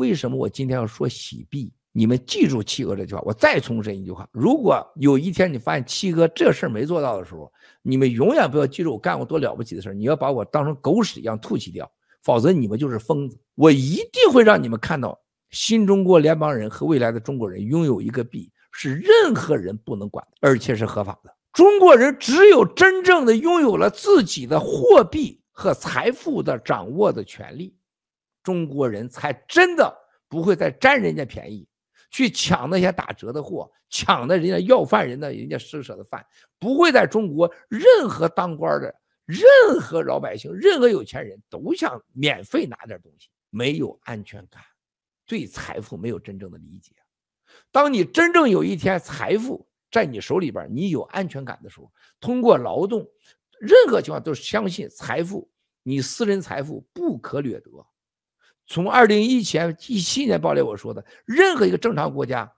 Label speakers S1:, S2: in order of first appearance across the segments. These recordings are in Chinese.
S1: 为什么我今天要说洗币？你们记住七哥这句话，我再重申一句话：如果有一天你发现七哥这事儿没做到的时候，你们永远不要记住我干过多了不起的事儿，你要把我当成狗屎一样吐弃掉，否则你们就是疯子。我一定会让你们看到，新中国联邦人和未来的中国人拥有一个币，是任何人不能管的，而且是合法的。中国人只有真正的拥有了自己的货币和财富的掌握的权利。中国人才真的不会再占人家便宜，去抢那些打折的货，抢的人家要饭人的人家施舍的饭，不会在中国任何当官的、任何老百姓、任何有钱人都想免费拿点东西，没有安全感，对财富没有真正的理解。当你真正有一天财富在你手里边，你有安全感的时候，通过劳动，任何情况都是相信财富，你私人财富不可掠夺。从二零一前一七年爆料我说的，任何一个正常国家，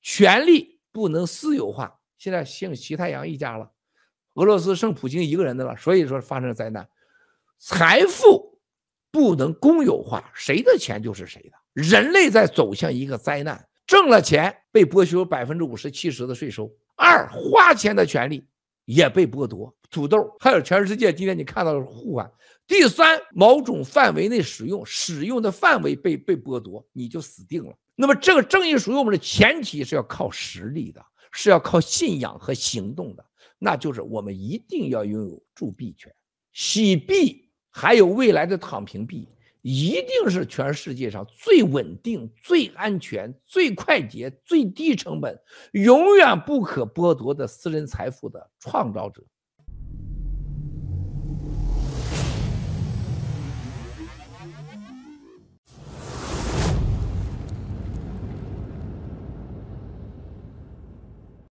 S1: 权力不能私有化，现在姓习太阳一家了，俄罗斯剩普京一个人的了，所以说发生灾难。财富不能公有化，谁的钱就是谁的。人类在走向一个灾难，挣了钱被剥削百分之五十七十的税收，二花钱的权利也被剥夺。土豆，还有全世界，今天你看到的是互换。第三，某种范围内使用，使用的范围被被剥夺，你就死定了。那么这个正义属于我们的前提是要靠实力的，是要靠信仰和行动的，那就是我们一定要拥有铸币权、洗币，还有未来的躺平币，一定是全世界上最稳定、最安全、最快捷、最低成本、永远不可剥夺的私人财富的创造者。